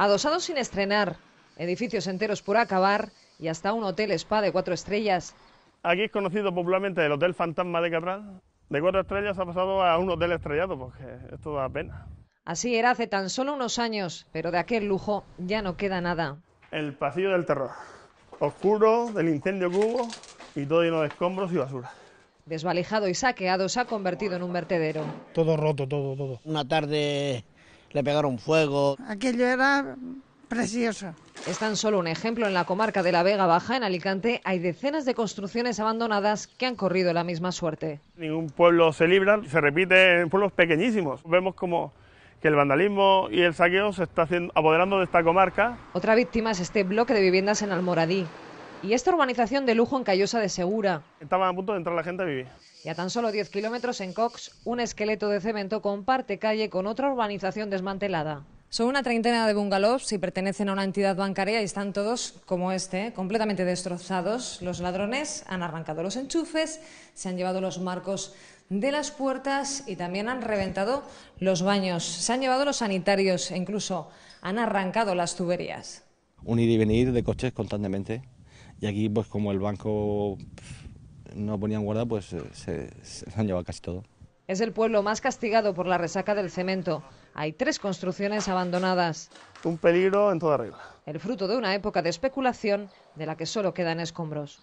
adosados sin estrenar, edificios enteros por acabar y hasta un hotel spa de cuatro estrellas. Aquí es conocido popularmente el Hotel Fantasma de Cabral. De cuatro estrellas ha pasado a un hotel estrellado, porque esto da pena. Así era hace tan solo unos años, pero de aquel lujo ya no queda nada. El pasillo del terror, oscuro, del incendio cubo y todo lleno de escombros y basura. Desvalijado y saqueado, se ha convertido en un vertedero. Todo roto, todo, todo. Una tarde le pegaron fuego. Aquello era precioso. Es tan solo un ejemplo en la comarca de la Vega Baja, en Alicante, hay decenas de construcciones abandonadas que han corrido la misma suerte. Ningún pueblo se libra, se repite en pueblos pequeñísimos. Vemos como que el vandalismo y el saqueo se está apoderando de esta comarca. Otra víctima es este bloque de viviendas en Almoradí. Y esta urbanización de lujo en Cayosa de Segura. Estaba a punto de entrar la gente a vivir. Y a tan solo 10 kilómetros en Cox, un esqueleto de cemento comparte calle con otra urbanización desmantelada. Son una treintena de bungalows y pertenecen a una entidad bancaria y están todos, como este, completamente destrozados. Los ladrones han arrancado los enchufes, se han llevado los marcos de las puertas y también han reventado los baños. Se han llevado los sanitarios e incluso han arrancado las tuberías. Un ir y venir de coches constantemente. Y aquí, pues como el banco no ponían guarda, pues eh, se, han llevado casi todo. Es el pueblo más castigado por la resaca del cemento. Hay tres construcciones abandonadas. Un peligro en toda arriba. El fruto de una época de especulación de la que solo quedan escombros.